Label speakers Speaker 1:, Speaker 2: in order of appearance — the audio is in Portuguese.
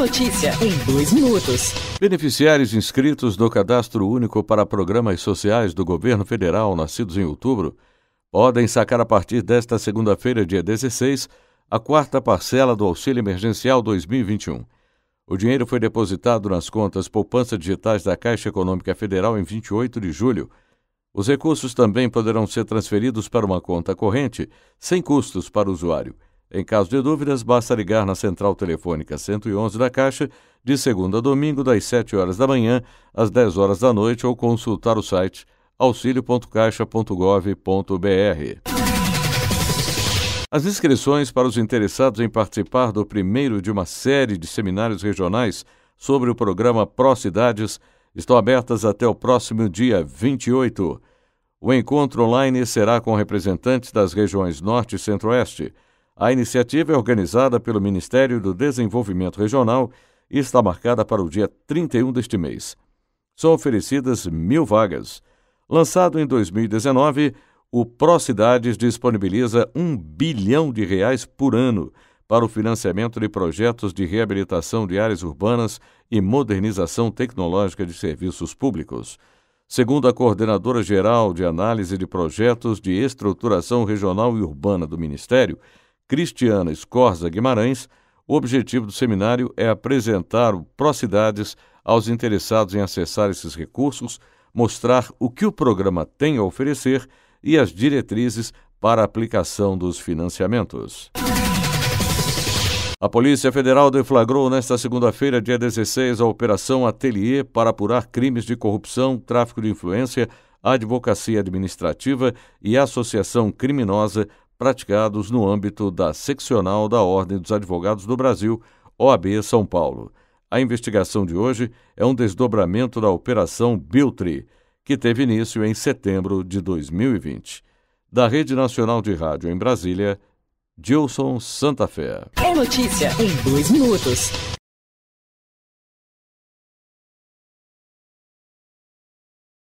Speaker 1: notícia em dois minutos. Beneficiários inscritos no Cadastro Único para Programas Sociais do Governo Federal, nascidos em outubro, podem sacar a partir desta segunda-feira, dia 16, a quarta parcela do Auxílio Emergencial 2021. O dinheiro foi depositado nas contas poupança digitais da Caixa Econômica Federal em 28 de julho. Os recursos também poderão ser transferidos para uma conta corrente, sem custos para o usuário. Em caso de dúvidas, basta ligar na central telefônica 111 da Caixa, de segunda a domingo, das 7 horas da manhã às 10 horas da noite, ou consultar o site auxilio.caixa.gov.br. As inscrições para os interessados em participar do primeiro de uma série de seminários regionais sobre o programa Pró Cidades estão abertas até o próximo dia 28. O encontro online será com representantes das regiões Norte e Centro-Oeste a iniciativa é organizada pelo Ministério do Desenvolvimento Regional e está marcada para o dia 31 deste mês. São oferecidas mil vagas. Lançado em 2019, o ProCidades disponibiliza um bilhão de reais por ano para o financiamento de projetos de reabilitação de áreas urbanas e modernização tecnológica de serviços públicos. Segundo a coordenadora geral de análise de projetos de estruturação regional e urbana do Ministério, Cristiana Escorza Guimarães, o objetivo do seminário é apresentar o Procidades aos interessados em acessar esses recursos, mostrar o que o programa tem a oferecer e as diretrizes para a aplicação dos financiamentos. A Polícia Federal deflagrou nesta segunda-feira, dia 16, a Operação Ateliê para apurar crimes de corrupção, tráfico de influência, advocacia administrativa e associação criminosa praticados no âmbito da seccional da Ordem dos Advogados do Brasil, OAB São Paulo. A investigação de hoje é um desdobramento da Operação Biltri, que teve início em setembro de 2020. Da Rede Nacional de Rádio em Brasília, Gilson Santa Fé. É notícia em dois minutos.